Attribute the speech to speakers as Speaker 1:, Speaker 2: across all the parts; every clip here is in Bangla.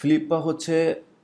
Speaker 1: ফ্লিপকার্ট হচ্ছে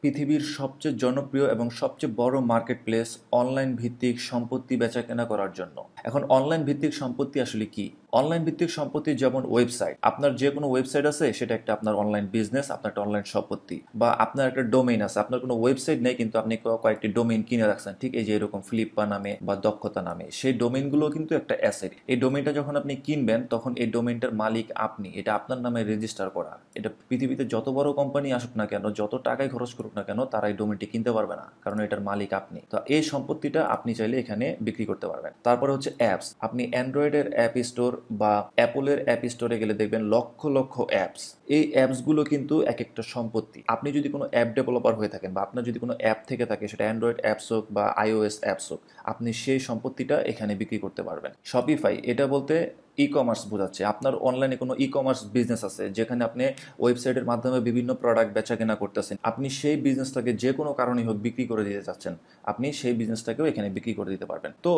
Speaker 1: পৃথিবীর সবচেয়ে জনপ্রিয় এবং সবচেয়ে বড় মার্কেট প্লেস অনলাইন ভিত্তিক সম্পত্তি বেচা কেনা করার জন্য এখন অনলাইন ভিত্তিক সম্পত্তি আসলে কি অনলাইন ভিত্তিক সম্পত্তি যেমন ওয়েবসাইট আপনার যে কোনো ওয়েবসাইট আছে সেটা একটা আপনার অনলাইন বিজনেস আপনার একটা অনলাইন সম্পত্তি বা আপনার একটা ডোমেইন আছে আপনার কোনো ওয়েবসাইট নেই কিন্তু আপনি কয়েকটি ডোমেইন কিনে রাখছেন ঠিক এই যে এরকম ফ্লিপকার্ট নামে বা দক্ষতা নামে সেই ডোমেইনগুলো কিন্তু একটা অ্যাসেট এই ডোমেইনটা যখন আপনি কিনবেন তখন এই ডোমেইনটার মালিক আপনি এটা আপনার নামে রেজিস্টার করা এটা পৃথিবীতে যত বড় কোম্পানি আসুক না কেন যত টাকায় খরচ করুক না কেন তারা এই ডোমেইনটি কিনতে পারবে না কারণ এটার মালিক আপনি তো এই সম্পত্তিটা আপনি চাইলে এখানে বিক্রি করতে পারবেন তারপরে হচ্ছে অ্যাপস আপনি অ্যান্ড্রয়েডের অ্যাপ স্টোর বা অ্যাপলের অ্যাপ স্টোরে গেলে দেখবেন লক্ষ লক্ষ অ্যাপস এই অ্যাপসগুলো কিন্তু এক একটা সম্পত্তি আপনি যদি কোনো অ্যাপ ডেভেলপার হয়ে থাকেন বা আপনার যদি কোনো অ্যাপ থেকে থাকে সেটা অ্যান্ড্রয়েড অ্যাপস হোক বা আইওএস অ্যাপস হোক আপনি সেই সম্পত্তিটা এখানে বিক্রি করতে পারবেন শপিফাই এটা বলতে ই কমার্স বোঝাচ্ছে আপনার অনলাইনে কোনো ই কমার্স বিজনেস আছে যেখানে আপনি ওয়েবসাইটের মাধ্যমে বিভিন্ন প্রোডাক্ট বেচা কেনা করতেছেন আপনি সেই বিজনেসটাকে যে কোনো কারণেই হোক বিক্রি করে দিতে চাচ্ছেন আপনি সেই বিজনেসটাকেও এখানে বিক্রি করে দিতে পারবেন তো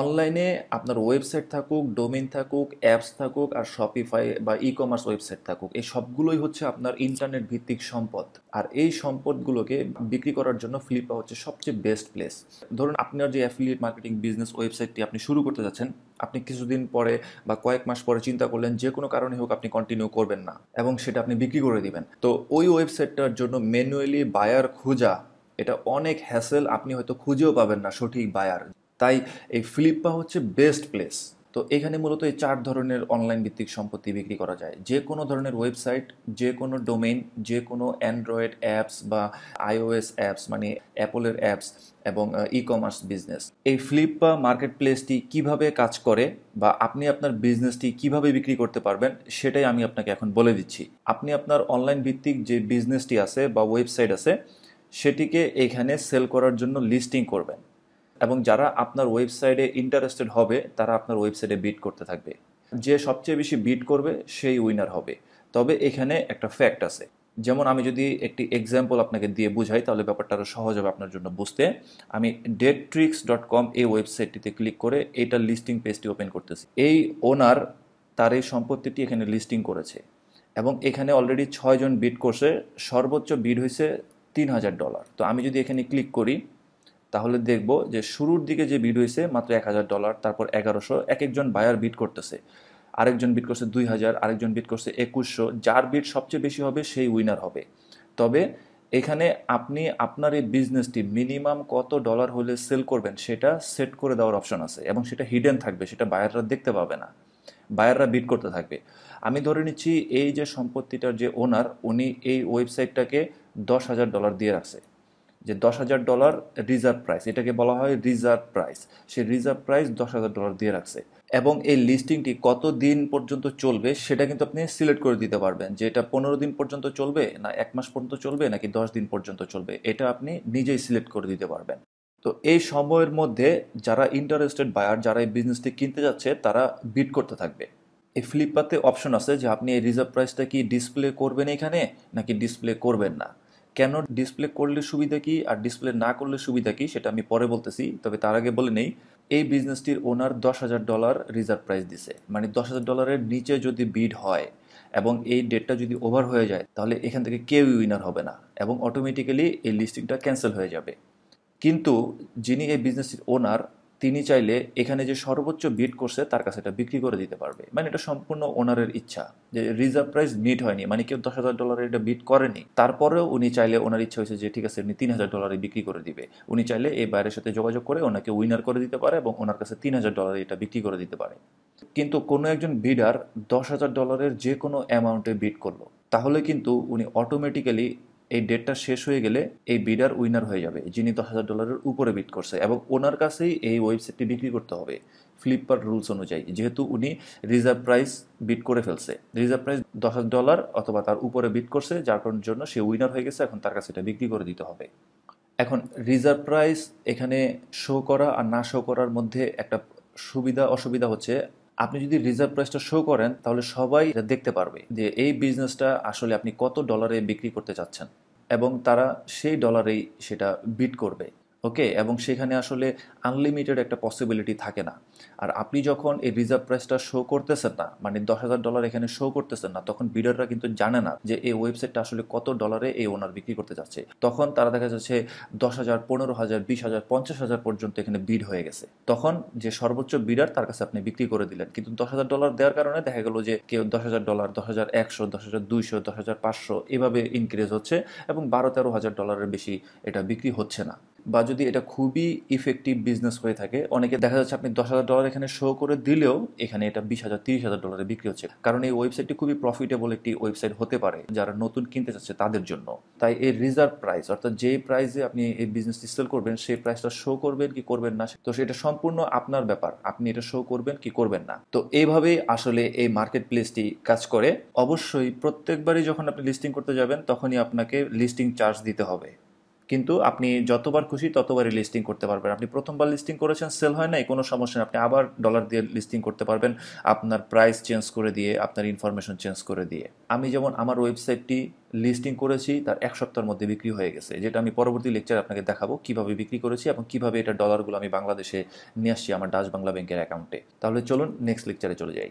Speaker 1: অনলাইনে আপনার ওয়েবসাইট থাকুক ডোমেন থাকুক অ্যাপস থাকুক আর শপিফাই বা ই কমার্স ওয়েবসাইট থাকুক এই সবগুলোই হচ্ছে আপনার ইন্টারনেট ভিত্তিক সম্পদ আর এই সম্পদগুলোকে বিক্রি করার জন্য ফ্লিপকার্ট হচ্ছে সবচেয়ে বেস্ট প্লেস ধরুন আপনার যে অ্যাফিলিয়েট মার্কেটিং বিজনেস ওয়েবসাইটটি আপনি শুরু করতে যাচ্ছেন আপনি কিছুদিন পরে বা কয়েক মাস পরে চিন্তা করলেন যে কোনো কারণে হোক আপনি কন্টিনিউ করবেন না এবং সেটা আপনি বিক্রি করে দিবেন তো ওই ওয়েবসাইটটার জন্য ম্যানুয়ালি বায়ার খোঁজা এটা অনেক হ্যাসেল আপনি হয়তো খুঁজেও পাবেন না সঠিক বায়ার তাই এই ফ্লিপকার্ট হচ্ছে বেস্ট প্লেস তো এখানে মূলত এই চার ধরনের অনলাইন ভিত্তিক সম্পত্তি বিক্রি করা যায় যে কোনো ধরনের ওয়েবসাইট যে কোনো ডোমেইন যে কোনো অ্যান্ড্রয়েড অ্যাপস বা আইওএস অ্যাপস মানে অ্যাপলের অ্যাপস এবং ই কমার্স বিজনেস এই ফ্লিপ বা মার্কেট প্লেসটি কীভাবে কাজ করে বা আপনি আপনার বিজনেসটি কিভাবে বিক্রি করতে পারবেন সেটাই আমি আপনাকে এখন বলে দিচ্ছি আপনি আপনার অনলাইন ভিত্তিক যে বিজনেসটি আছে বা ওয়েবসাইট আছে সেটিকে এখানে সেল করার জন্য লিস্টিং করবেন এবং যারা আপনার ওয়েবসাইটে ইন্টারেস্টেড হবে তারা আপনার ওয়েবসাইটে বিট করতে থাকবে যে সবচেয়ে বেশি বিট করবে সেই উইনার হবে তবে এখানে একটা ফ্যাক্ট আছে যেমন আমি যদি একটি এক্সাম্পল আপনাকে দিয়ে বুঝাই তাহলে ব্যাপারটা আরও সহজ হবে আপনার জন্য বুঝতে আমি ডেট ট্রিক্স ডট কম এই ওয়েবসাইটটিতে ক্লিক করে এইটার লিস্টিং পেজটি ওপেন করতেছি এই ওনার তার এই সম্পত্তিটি এখানে লিস্টিং করেছে এবং এখানে অলরেডি ছয়জন বিট করছে সর্বোচ্চ বিট হয়েছে তিন হাজার ডলার তো আমি যদি এখানে ক্লিক করি তাহলে দেখব যে শুরুর দিকে যে বিড হয়েছে মাত্র এক হাজার ডলার তারপর এগারোশো এক একজন বায়ার বিড করতেছে আরেকজন বিট করছে দুই হাজার আরেকজন বিট করছে একুশশো যার বিট সবচেয়ে বেশি হবে সেই উইনার হবে তবে এখানে আপনি আপনার এই বিজনেসটি মিনিমাম কত ডলার হলে সেল করবেন সেটা সেট করে দেওয়ার অপশন আছে এবং সেটা হিডেন থাকবে সেটা বায়াররা দেখতে পাবে না বায়াররা বিট করতে থাকবে আমি ধরে নিচ্ছি এই যে সম্পত্তিটার যে ওনার উনি এই ওয়েবসাইটটাকে দশ হাজার ডলার দিয়ে রাখছে যে দশ হাজার ডলার রিজার্ভ প্রাইস এটাকে বলা হয় রিজার্ভ প্রাইস সে রিজার্ভ প্রাইস দশ হাজার ডলার দিয়ে রাখছে এবং এই লিস্টিংটি কত দিন পর্যন্ত চলবে সেটা কিন্তু আপনি সিলেক্ট করে দিতে পারবেন যে এটা পনেরো দিন পর্যন্ত চলবে না এক মাস পর্যন্ত চলবে নাকি দশ দিন পর্যন্ত চলবে এটা আপনি নিজেই সিলেক্ট করে দিতে পারবেন তো এই সময়ের মধ্যে যারা ইন্টারেস্টেড বায়ার যারা এই বিজনেসটি কিনতে যাচ্ছে তারা বিট করতে থাকবে এই ফ্লিপকার্টে অপশন আছে যে আপনি এই রিজার্ভ প্রাইসটা কি ডিসপ্লে করবেন এখানে নাকি ডিসপ্লে করবেন না কেন ডিসপ্লে করলে সুবিধা কি আর ডিসপ্লে না করলে সুবিধা কি সেটা আমি পরে বলতেছি তবে তার আগে বলে নেই এই বিজনেসটির ওনার দশ হাজার ডলার রিজার্ভ প্রাইস দিছে মানে দশ হাজার ডলারের নিচে যদি বিড হয় এবং এই ডেটটা যদি ওভার হয়ে যায় তাহলে এখান থেকে কেউই উইনার হবে না এবং অটোমেটিক্যালি এই লিস্টিংটা ক্যান্সেল হয়ে যাবে কিন্তু যিনি এই বিজনেসটির ওনার তিনি চাইলে এখানে যে সর্বোচ্চ বিট করছে তার কাছে এটা বিক্রি করে দিতে পারবে মানে এটা সম্পূর্ণ ওনারের ইচ্ছা যে রিজার্ভ প্রাইস মিট হয়নি মানে কেউ দশ হাজার ডলারের এটা বিট করেনি তারপরেও উনি চাইলে ওনার ইচ্ছা হয়েছে যে ঠিক আছে উনি তিন হাজার ডলারে বিক্রি করে দিবে উনি চাইলে এই বাইরের সাথে যোগাযোগ করে ওনাকে উইনার করে দিতে পারে এবং ওনার কাছে তিন হাজার ডলারে এটা বিক্রি করে দিতে পারে কিন্তু কোনো একজন বিডার দশ হাজার ডলারের যে কোনো অ্যামাউন্টে বিট করলো তাহলে কিন্তু উনি অটোমেটিক্যালি এই ডেটটা শেষ হয়ে গেলে এই বিডার উইনার হয়ে যাবে যিনি দশ হাজার ডলারের উপরে বিট করছে এবং ওনার কাছেই এই ওয়েবসাইটটি বিক্রি করতে হবে ফ্লিপকার্ট রুলস অনুযায়ী যেহেতু উনি রিজার্ভ প্রাইস বিট করে ফেলছে রিজার্ভ প্রাইস দশ ডলার অথবা তার উপরে বিট করছে যার জন্য সে উইনার হয়ে গেছে এখন তার কাছে এটা বিক্রি করে দিতে হবে এখন রিজার্ভ প্রাইস এখানে শো করা আর না শো করার মধ্যে একটা সুবিধা অসুবিধা হচ্ছে আপনি যদি রিজার্ভ প্রাইসটা শো করেন তাহলে সবাই দেখতে পারবে যে এই বিজনেসটা আসলে আপনি কত ডলারে বিক্রি করতে চাচ্ছেন এবং তারা সেই ডলারেই সেটা বিট করবে ওকে এবং সেখানে আসলে আনলিমিটেড একটা পসিবিলিটি থাকে না আর আপনি যখন এই রিজার্ভ প্রাইসটা শো করতেছেন না মানে দশ হাজার ডলার এখানে শো করতেছেন না তখন বিডাররা কিন্তু জানে না যে এই ওয়েবসাইটটা আসলে কত ডলারে এই ওনার বিক্রি করতে যাচ্ছে তখন তারা দেখা যাচ্ছে দশ হাজার পনেরো হাজার বিশ হাজার পঞ্চাশ হাজার পর্যন্ত এখানে বিড হয়ে গেছে তখন যে সর্বোচ্চ বিডার তার কাছে আপনি বিক্রি করে দিলেন কিন্তু দশ হাজার ডলার দেওয়ার কারণে দেখা গেল যে কেউ দশ হাজার ডলার দশ হাজার একশো দশ হাজার দুইশো দশ হাজার পাঁচশো এভাবে ইনক্রিজ হচ্ছে এবং বারো তেরো হাজার ডলারের বেশি এটা বিক্রি হচ্ছে না বা যদি এটা খুবই ইফেক্টিভ বিজনেস হয়ে থাকে অনেকে দেখা যাচ্ছে আপনি দশ হাজার ডলার এখানে শো করে দিলেও এখানে এটা বিশ হাজার তিরিশ হাজার ডলারে বিক্রি হচ্ছে কারণ এই ওয়েবসাইটটি খুবই প্রফিটেবল একটি ওয়েবসাইট হতে পারে যারা নতুন কিনতে চাচ্ছে তাদের জন্য তাই এই রিজার্ভ প্রাইস অর্থাৎ যে প্রাইসে আপনি এই বিজনেসটি সেল করবেন সেই প্রাইসটা শো করবেন কি করবেন না তো সেটা সম্পূর্ণ আপনার ব্যাপার আপনি এটা শো করবেন কি করবেন না তো এইভাবেই আসলে এই মার্কেট প্লেসটি কাজ করে অবশ্যই প্রত্যেকবারই যখন আপনি লিস্টিং করতে যাবেন তখনই আপনাকে লিস্টিং চার্জ দিতে হবে কিন্তু আপনি যতবার খুশি ততবারই লিস্টিং করতে পারবেন আপনি প্রথমবার লিস্টিং করেছেন সেল হয় না কোনো সমস্যা আপনি আবার ডলার দিয়ে লিস্টিং করতে পারবেন আপনার প্রাইস চেঞ্জ করে দিয়ে আপনার ইনফরমেশন চেঞ্জ করে দিয়ে আমি যেমন আমার ওয়েবসাইটটি লিস্টিং করেছি তার এক সপ্তাহের মধ্যে বিক্রি হয়ে গেছে যেটা আমি পরবর্তী লেকচার আপনাকে দেখাবো কিভাবে বিক্রি করেছি এবং কিভাবে এটা ডলারগুলো আমি বাংলাদেশে নিয়ে আসছি আমার ডাচ বাংলা ব্যাংকের অ্যাকাউন্টে তাহলে চলুন নেক্সট লেকচারে চলে যাই